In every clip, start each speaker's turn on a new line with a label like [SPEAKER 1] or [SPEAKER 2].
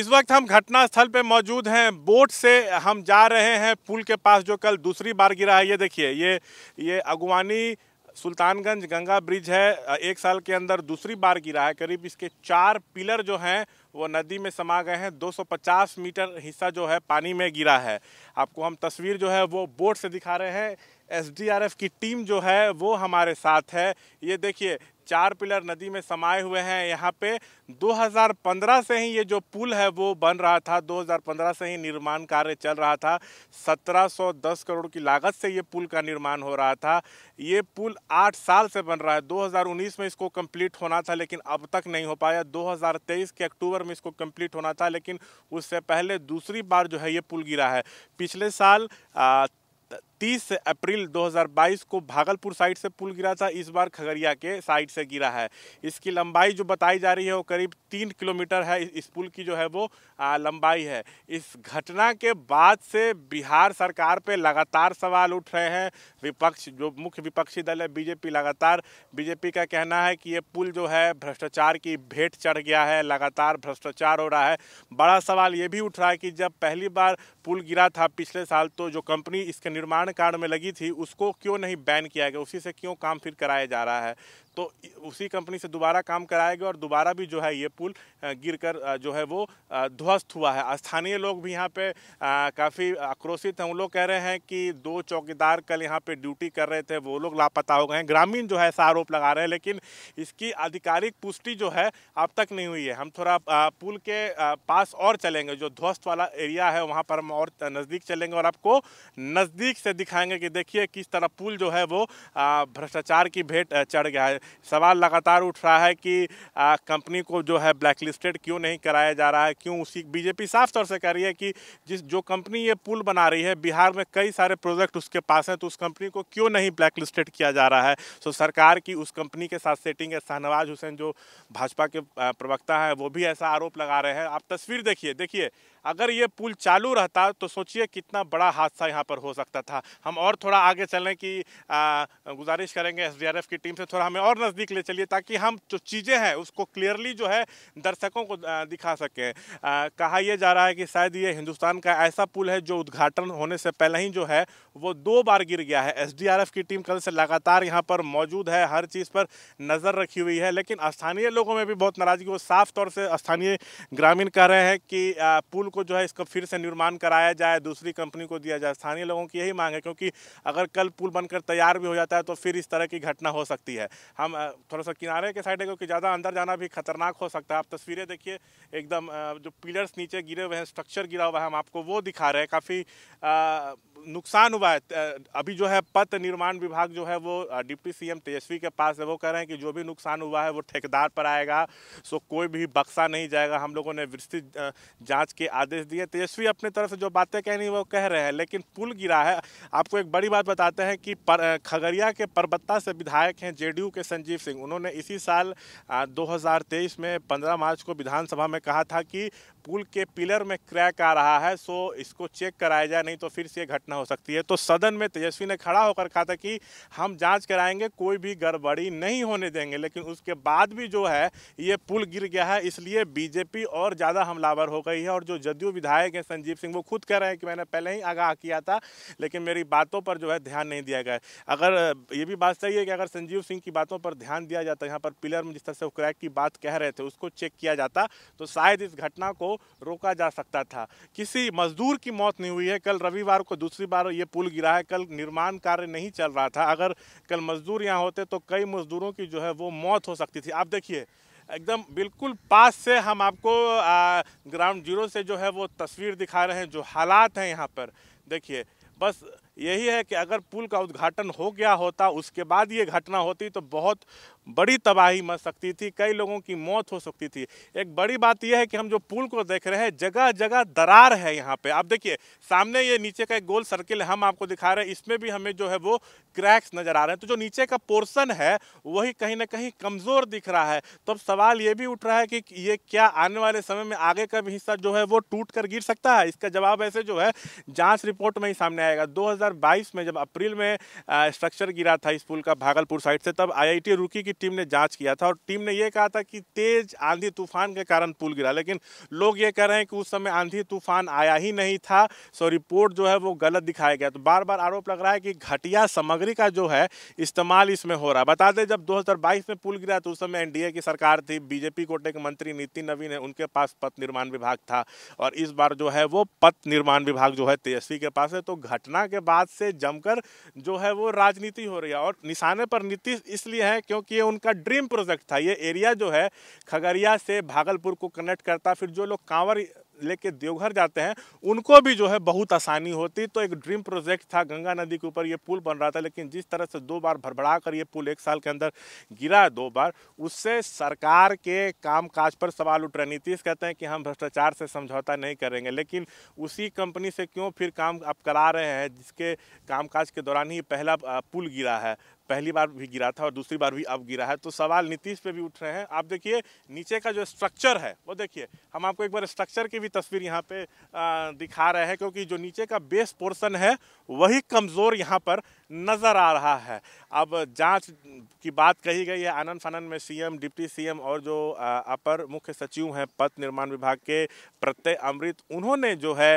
[SPEAKER 1] इस वक्त हम घटनास्थल पे मौजूद हैं बोट से हम जा रहे हैं पुल के पास जो कल दूसरी बार गिरा है ये देखिए ये ये अगवानी सुल्तानगंज गंगा ब्रिज है एक साल के अंदर दूसरी बार गिरा है करीब इसके चार पिलर जो हैं वो नदी में समा गए हैं 250 मीटर हिस्सा जो है पानी में गिरा है आपको हम तस्वीर जो है वो बोट से दिखा रहे हैं एसडीआरएफ की टीम जो है वो हमारे साथ है ये देखिए चार पिलर नदी में समाये हुए हैं यहाँ पे 2015 से ही ये जो पुल है वो बन रहा था 2015 से ही निर्माण कार्य चल रहा था 1710 करोड़ की लागत से ये पुल का निर्माण हो रहा था ये पुल आठ साल से बन रहा है 2019 में इसको कंप्लीट होना था लेकिन अब तक नहीं हो पाया 2023 के अक्टूबर में इसको कंप्लीट होना था लेकिन उससे पहले दूसरी बार जो है ये पुल गिरा है पिछले साल आ, तीस अप्रैल 2022 को भागलपुर साइड से पुल गिरा था इस बार खगड़िया के साइड से गिरा है इसकी लंबाई जो बताई जा रही है वो करीब तीन किलोमीटर है इस पुल की जो है वो आ, लंबाई है इस घटना के बाद से बिहार सरकार पे लगातार सवाल उठ रहे हैं विपक्ष जो मुख्य विपक्षी दल है बीजेपी लगातार बीजेपी का कहना है कि ये पुल जो है भ्रष्टाचार की भेंट चढ़ गया है लगातार भ्रष्टाचार हो रहा है बड़ा सवाल ये भी उठ रहा है कि जब पहली बार पुल गिरा था पिछले साल तो जो कंपनी इसके निर्माण पैन कार्ड में लगी थी उसको क्यों नहीं बैन किया गया उसी से क्यों काम फिर कराया जा रहा है तो उसी कंपनी से दोबारा काम कराया गया और दोबारा भी जो है ये पुल गिर कर जो है वो ध्वस्त हुआ है स्थानीय लोग भी यहाँ पे काफ़ी आक्रोशित हैं उन लोग कह रहे हैं कि दो चौकीदार कल यहाँ पे ड्यूटी कर रहे थे वो लोग लापता हो गए हैं ग्रामीण जो है ऐसा आरोप लगा रहे हैं लेकिन इसकी आधिकारिक पुष्टि जो है अब तक नहीं हुई है हम थोड़ा पुल के पास और चलेंगे जो ध्वस्त वाला एरिया है वहाँ पर हम और नज़दीक चलेंगे और आपको नज़दीक से दिखाएंगे कि देखिए किस तरह पुल जो है वो भ्रष्टाचार की भेंट चढ़ गया है सवाल लगातार उठ रहा है कि कंपनी को जो है ब्लैकलिस्टेड क्यों नहीं कराया जा रहा है क्यों उसी बीजेपी साफ तौर से कह रही है कि जिस जो कंपनी ये पुल बना रही है बिहार में कई सारे प्रोजेक्ट उसके पास हैं तो उस कंपनी को क्यों नहीं ब्लैकलिस्टेड किया जा रहा है सो सरकार की उस कंपनी के साथ सेटिंग है शाहनवाज हुसैन जो भाजपा के प्रवक्ता हैं वो भी ऐसा आरोप लगा रहे हैं आप तस्वीर देखिए देखिए अगर ये पुल चालू रहता तो सोचिए कितना बड़ा हादसा यहाँ पर हो सकता था हम और थोड़ा आगे चलें कि गुजारिश करेंगे एस की टीम से थोड़ा हमें और और नज़दीक ले चलिए ताकि हम जो चीज़ें हैं उसको क्लियरली जो है दर्शकों को दिखा सकें कहा यह जा रहा है कि शायद ये हिंदुस्तान का ऐसा पुल है जो उद्घाटन होने से पहले ही जो है वो दो बार गिर गया है एस की टीम कल से लगातार यहाँ पर मौजूद है हर चीज़ पर नज़र रखी हुई है लेकिन स्थानीय लोगों में भी बहुत नाराज़गी वो साफ तौर से स्थानीय ग्रामीण कह रहे हैं कि पुल को जो है इसका फिर से निर्माण कराया जाए दूसरी कंपनी को दिया जाए स्थानीय लोगों की यही मांग है क्योंकि अगर कल पुल बनकर तैयार भी हो जाता है तो फिर इस तरह की घटना हो सकती है हम थोड़ा सा किनारे के साइड है क्योंकि ज़्यादा अंदर जाना भी खतरनाक हो सकता है आप तस्वीरें देखिए एकदम जो पिलर्स नीचे गिरे हुए हैं स्ट्रक्चर गिरा हुआ है हम आपको वो दिखा रहे हैं काफ़ी नुकसान हुआ है अभी जो है पथ निर्माण विभाग जो है वो डिप्टी सीएम तेजस्वी के पास है वो कह रहे हैं कि जो भी नुकसान हुआ है वो ठेकेदार पर आएगा सो कोई भी बक्सा नहीं जाएगा हम लोगों ने विस्तृत जांच के आदेश दिए तेजस्वी अपने तरफ से जो बातें कहनी वो कह रहे हैं लेकिन पुल गिरा है आपको एक बड़ी बात बताते हैं कि पर, खगड़िया के परबत्ता से विधायक हैं जे के संजीव सिंह उन्होंने इसी साल दो में पंद्रह मार्च को विधानसभा में कहा था कि पुल के पिलर में क्रैक आ रहा है सो इसको चेक कराया जाए नहीं तो फिर से घटना हो सकती है तो सदन में तेजस्वी ने खड़ा होकर कहा था कि हम जांच कराएंगे कोई भी गड़बड़ी नहीं होने देंगे लेकिन उसके बाद भी जो है ये पुल गिर गया है इसलिए बीजेपी और ज़्यादा हमलावर हो गई है और जो जदयू विधायक हैं संजीव सिंह वो खुद कह रहे हैं कि मैंने पहले ही आगाह किया था लेकिन मेरी बातों पर जो है ध्यान नहीं दिया गया अगर ये भी बात सही है कि अगर संजीव सिंह की बातों पर ध्यान दिया जाता यहाँ पर पिलर में जिस तरह से क्रैक की बात कह रहे थे उसको चेक किया जाता तो शायद इस घटना को रोका जा सकता था किसी मजदूर की मौत नहीं हुई है कल रविवार को दूसरे दूसरी बार ये पुल गिरा है कल निर्माण कार्य नहीं चल रहा था अगर कल मजदूर यहाँ होते तो कई मजदूरों की जो है वो मौत हो सकती थी आप देखिए एकदम बिल्कुल पास से हम आपको ग्राउंड जीरो से जो है वो तस्वीर दिखा रहे हैं जो हालात हैं यहाँ पर देखिए बस यही है कि अगर पुल का उद्घाटन हो गया होता उसके बाद ये घटना होती तो बहुत बड़ी तबाही मच सकती थी कई लोगों की मौत हो सकती थी एक बड़ी बात यह है कि हम जो पुल को देख रहे हैं जगह जगह दरार है यहाँ पे आप देखिए सामने ये नीचे का एक गोल सर्किल हम आपको दिखा रहे हैं इसमें भी हमें जो है वो क्रैक्स नज़र आ रहे हैं तो जो नीचे का पोर्सन है वही कहीं ना कहीं कमज़ोर दिख रहा है तो अब सवाल ये भी उठ रहा है कि ये क्या आने वाले समय में आगे का भी हिस्सा जो है वो टूट कर गिर सकता है इसका जवाब ऐसे जो है जाँच रिपोर्ट में ही सामने आएगा दो में जब अप्रैल में स्ट्रक्चर गिरा था इस पुल का भागलपुर साइड से तब आई आई रुकी की टीम ने जांच किया था और टीम ने यह कहा था कि तेज आंधी तूफान के कारण पुल गिरा लेकिन लोग ये कह रहे हैं कि उस समय आंधी तूफान आया ही नहीं था सो रिपोर्ट जो है वो गलत दिखाया गया तो बार बार आरोप लग रहा है कि घटिया सामग्री का जो है इस्तेमाल इसमें हो रहा है बता दें जब दो में पुल गिरा तो उस समय एनडीए की सरकार थी बीजेपी कोटे के मंत्री नितिन नवीन है उनके पास पथ निर्माण विभाग था और इस बार जो है वो पथ निर्माण विभाग जो है तेजस्वी के पास है तो घटना के बाद से जमकर जो है वो राजनीति हो रही है और निशाने पर नीतीश इसलिए है क्योंकि उनका ड्रीम प्रोजेक्ट था ये एरिया जो है खगड़िया से भागलपुर को कनेक्ट करता फिर जो लोग कांवर लेके देवघर जाते हैं उनको भी जो है बहुत आसानी होती तो एक ड्रीम प्रोजेक्ट था गंगा नदी के ऊपर ये पुल बन रहा था लेकिन जिस तरह से दो बार भड़बड़ा कर ये पुल एक साल के अंदर गिरा दो बार उससे सरकार के कामकाज पर सवाल उठ रहे नीतीश कहते हैं कि हम भ्रष्टाचार से समझौता नहीं करेंगे लेकिन उसी कंपनी से क्यों फिर काम आप करा रहे हैं जिसके कामकाज के दौरान ही पहला पुल गिरा है पहली बार भी गिरा था और दूसरी बार भी अब गिरा है तो सवाल नीतीश पे भी उठ रहे हैं आप देखिए नीचे का जो स्ट्रक्चर है वो देखिए हम आपको एक बार स्ट्रक्चर की भी तस्वीर यहाँ पे दिखा रहे हैं क्योंकि जो नीचे का बेस पोर्शन है वही कमज़ोर यहाँ पर नज़र आ रहा है अब जांच की बात कही गई है आनंद फानन में सीएम डिप्टी सीएम और जो अपर मुख्य सचिव हैं पथ निर्माण विभाग के प्रत्यय अमृत उन्होंने जो है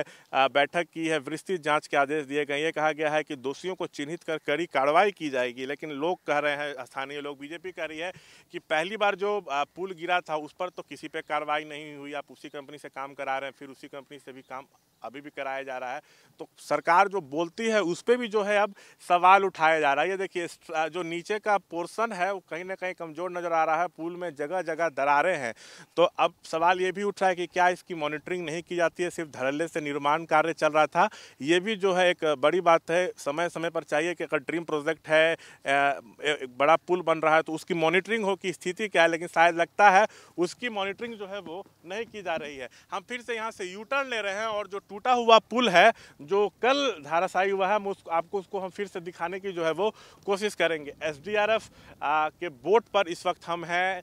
[SPEAKER 1] बैठक की है विस्तृत जाँच के आदेश दिए गए हैं कहा गया है कि दोषियों को चिन्हित कर कड़ी कार्रवाई की जाएगी लेकिन लोग कह रहे हैं स्थानीय लोग बीजेपी कह रही है कि पहली बार जो पुल गिरा था उस पर तो किसी पे कार्रवाई नहीं हुई आप उसी कंपनी से काम करा रहे हैं फिर उसी कंपनी से भी काम अभी भी कराया जा रहा है तो सरकार जो बोलती है उस पर भी जो है अब सवाल उठाया जा रहा है ये देखिए जो नीचे का पोर्सन है वो कहीं ना कहीं कमज़ोर नज़र आ रहा है पुल में जगह जगह दरारें हैं तो अब सवाल ये भी उठ रहा है कि क्या इसकी मॉनिटरिंग नहीं की जाती है सिर्फ धड़ल्ले से निर्माण कार्य चल रहा था ये भी जो है एक बड़ी बात है समय समय पर चाहिए कि अगर ड्रीम प्रोजेक्ट है बड़ा पुल बन रहा है तो उसकी मॉनिटरिंग हो कि स्थिति क्या है लेकिन शायद लगता है उसकी मॉनिटरिंग जो है वो नहीं की जा रही है हम फिर से यहाँ से यू टर्न ले रहे हैं और जो टूटा हुआ पुल है जो कल धाराशायी हुआ है उस आपको उसको हम फिर से दिखाने की जो है वो कोशिश करेंगे एस के बोट पर इस वक्त हम हैं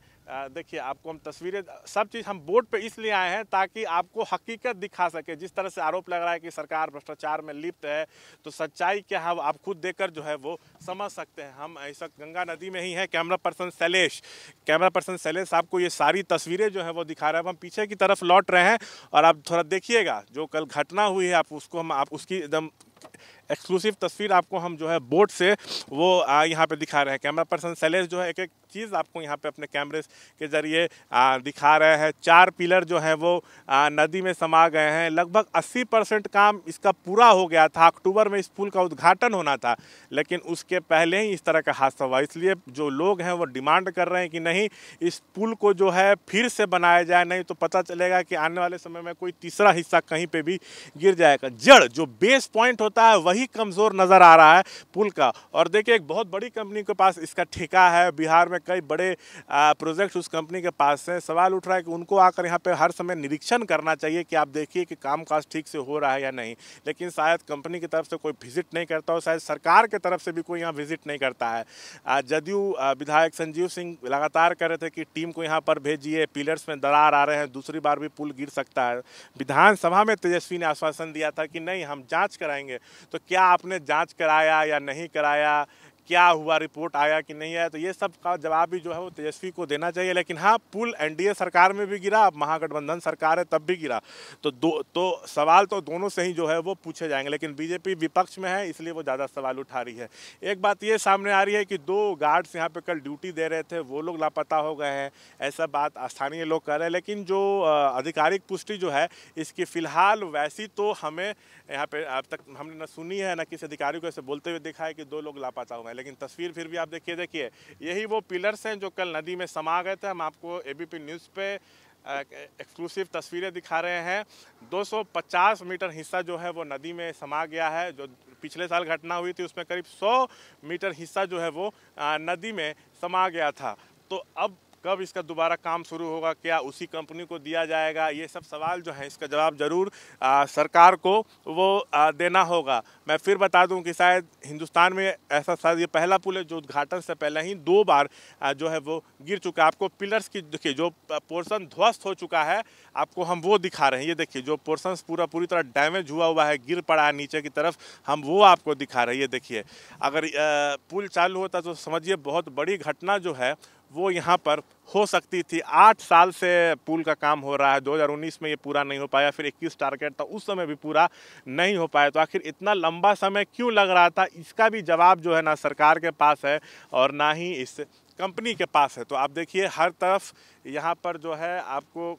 [SPEAKER 1] देखिए आपको हम तस्वीरें सब चीज़ हम बोर्ड पे इसलिए आए हैं ताकि आपको हकीकत दिखा सके जिस तरह से आरोप लग रहा है कि सरकार भ्रष्टाचार में लिप्त है तो सच्चाई क्या है आप खुद देखकर जो है वो समझ सकते हैं हम ऐसा गंगा नदी में ही हैं camera person Shailesh camera person Shailesh आपको ये सारी तस्वीरें जो है वो दिखा रहे हैं हम पीछे की तरफ लौट रहे हैं और आप थोड़ा देखिएगा जो कल घटना हुई है आप उसको हम आप उसकी एकदम एक्सक्लूसिव तस्वीर आपको हम जो है बोट से वो यहाँ पे दिखा रहे हैं कैमरा पर्सन शैलेश जो है एक एक चीज़ आपको यहाँ पे अपने कैमरे के ज़रिए दिखा रहे हैं चार पिलर जो हैं वो आ, नदी में समा गए हैं लगभग 80 परसेंट काम इसका पूरा हो गया था अक्टूबर में इस पुल का उद्घाटन होना था लेकिन उसके पहले ही इस तरह का हादसा हुआ इसलिए जो लोग हैं वो डिमांड कर रहे हैं कि नहीं इस पुल को जो है फिर से बनाया जाए नहीं तो पता चलेगा कि आने वाले समय में कोई तीसरा हिस्सा कहीं पर भी गिर जाएगा जड़ जो बेस पॉइंट होता है वही कमज़ोर नज़र आ रहा है पुल का और देखिए एक बहुत बड़ी कंपनी के पास इसका ठेका है बिहार में कई बड़े प्रोजेक्ट उस कंपनी के पास हैं सवाल उठ रहा है कि उनको आकर यहाँ पर हर समय निरीक्षण करना चाहिए कि आप देखिए कि काम काज ठीक से हो रहा है या नहीं लेकिन शायद कंपनी की तरफ से कोई विजिट नहीं करता और शायद सरकार की तरफ से भी कोई यहाँ विजिट नहीं करता है जदयू विधायक संजीव सिंह लगातार कह रहे थे कि टीम को यहाँ पर भेजिए पिलर्स में दरार आ रहे हैं दूसरी बार भी पुल गिर सकता है विधानसभा में तेजस्वी ने आश्वासन दिया था कि नहीं हम जाँच कराएंगे तो क्या आपने जाँच कराया या नहीं कराया क्या हुआ रिपोर्ट आया कि नहीं आया तो ये सब का जवाब भी जो है वो तेजस्वी को देना चाहिए लेकिन हाँ पुल एनडीए सरकार में भी गिरा अब महागठबंधन सरकार है तब भी गिरा तो दो तो सवाल तो दोनों से ही जो है वो पूछे जाएंगे लेकिन बीजेपी विपक्ष में है इसलिए वो ज़्यादा सवाल उठा रही है एक बात ये सामने आ रही है कि दो गार्ड्स यहाँ पर कल ड्यूटी दे रहे थे वो लोग लापता हो गए हैं ऐसा बात स्थानीय लोग कर रहे हैं लेकिन जो आधिकारिक पुष्टि जो है इसकी फ़िलहाल वैसी तो हमें यहाँ पर अब तक हमने ना सुनी है न किसी अधिकारी को ऐसे बोलते हुए देखा है कि दो लोग लापता हुए हैं लेकिन तस्वीर फिर भी आप देखिए देखिए यही वो पिलर्स हैं जो कल नदी में समा गए थे हम आपको एबीपी न्यूज़ पे एक्सक्लूसिव तस्वीरें दिखा रहे हैं 250 मीटर हिस्सा जो है वो नदी में समा गया है जो पिछले साल घटना हुई थी उसमें करीब 100 मीटर हिस्सा जो है वो नदी में समा गया था तो अब कब इसका दोबारा काम शुरू होगा क्या उसी कंपनी को दिया जाएगा ये सब सवाल जो हैं इसका जवाब ज़रूर सरकार को वो आ, देना होगा मैं फिर बता दूं कि शायद हिंदुस्तान में ऐसा शायद ये पहला पुल है जो उद्घाटन से पहले ही दो बार आ, जो है वो गिर चुका है आपको पिलर्स की देखिए जो पोर्सन ध्वस्त हो चुका है आपको हम वो दिखा रहे हैं ये देखिए जो पोर्सन पूरा पूरी तरह डैमेज हुआ हुआ है गिर पड़ा है नीचे की तरफ हम वो आपको दिखा रहे हैं ये देखिए अगर पुल चालू होता तो समझिए बहुत बड़ी घटना जो है वो यहाँ पर हो सकती थी आठ साल से पुल का काम हो रहा है 2019 में ये पूरा नहीं हो पाया फिर 21 टारगेट था उस समय भी पूरा नहीं हो पाया तो आखिर इतना लंबा समय क्यों लग रहा था इसका भी जवाब जो है ना सरकार के पास है और ना ही इस कंपनी के पास है तो आप देखिए हर तरफ यहाँ पर जो है आपको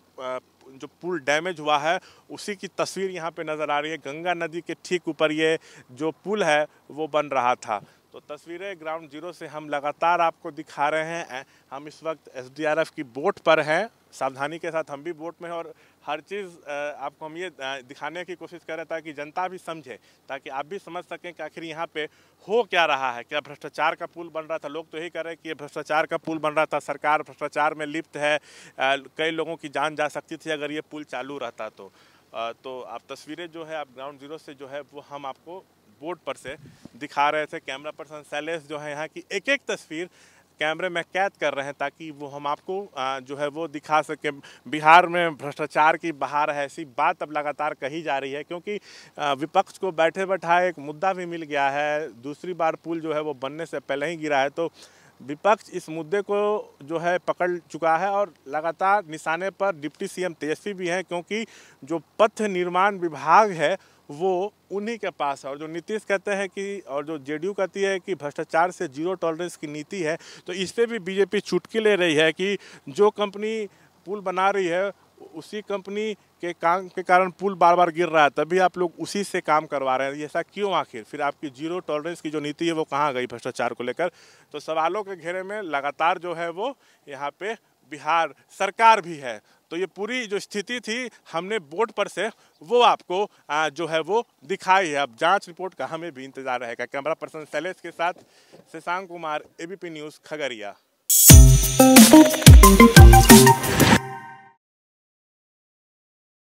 [SPEAKER 1] जो पुल डैमेज हुआ है उसी की तस्वीर यहाँ पे नज़र आ रही है गंगा नदी के ठीक ऊपर ये जो पुल है वो बन रहा था तो तस्वीरें ग्राउंड जीरो से हम लगातार आपको दिखा रहे हैं हम इस वक्त एस की बोट पर हैं सावधानी के साथ हम भी बोट में हैं और हर चीज़ आपको हम ये दिखाने की कोशिश कर रहे हैं ताकि जनता भी समझे ताकि आप भी समझ सकें कि आखिर यहाँ पे हो क्या रहा है क्या भ्रष्टाचार का पुल बन रहा था लोग तो यही कह रहे हैं कि ये भ्रष्टाचार का पुल बन रहा था सरकार भ्रष्टाचार में लिप्त है कई लोगों की जान जा सकती थी अगर ये पुल चालू रहता तो तो आप तस्वीरें जो है आप ग्राउंड जीरो से जो है वो हम आपको बोर्ड पर से दिखा रहे थे कैमरा पर्सन शैलेश जो है यहाँ की एक एक तस्वीर कैमरे में कैद कर रहे हैं ताकि वो हम आपको जो है वो दिखा सकें बिहार में भ्रष्टाचार की बहार है ऐसी बात अब लगातार कही जा रही है क्योंकि विपक्ष को बैठे बैठाए एक मुद्दा भी मिल गया है दूसरी बार पुल जो है वो बनने से पहले ही गिरा है तो विपक्ष इस मुद्दे को जो है पकड़ चुका है और लगातार निशाने पर डिप्टी सीएम तेजस्वी भी हैं क्योंकि जो पथ निर्माण विभाग है वो उन्हीं के पास है और जो नीतीश कहते हैं कि और जो जेडीयू कहती है कि भ्रष्टाचार से जीरो टॉलरेंस की नीति है तो इस पर भी बीजेपी चुटकी ले रही है कि जो कंपनी पुल बना रही है उसी कंपनी के काम के कारण पुल बार बार गिर रहा है तभी आप लोग उसी से काम करवा रहे हैं ऐसा क्यों आखिर फिर आपकी जीरो टॉलरेंस की जो नीति है वो कहाँ गई भ्रष्टाचार को लेकर तो सवालों के घेरे में लगातार जो है वो यहाँ पे बिहार सरकार भी है तो ये पूरी जो स्थिति थी हमने बोर्ड पर से वो आपको आ, जो है वो दिखाई है अब जांच रिपोर्ट का हमें भी इंतजार रहेगा कैमरा पर्सन शैलेश के साथ शशांक कुमार एबीपी न्यूज़ खगड़िया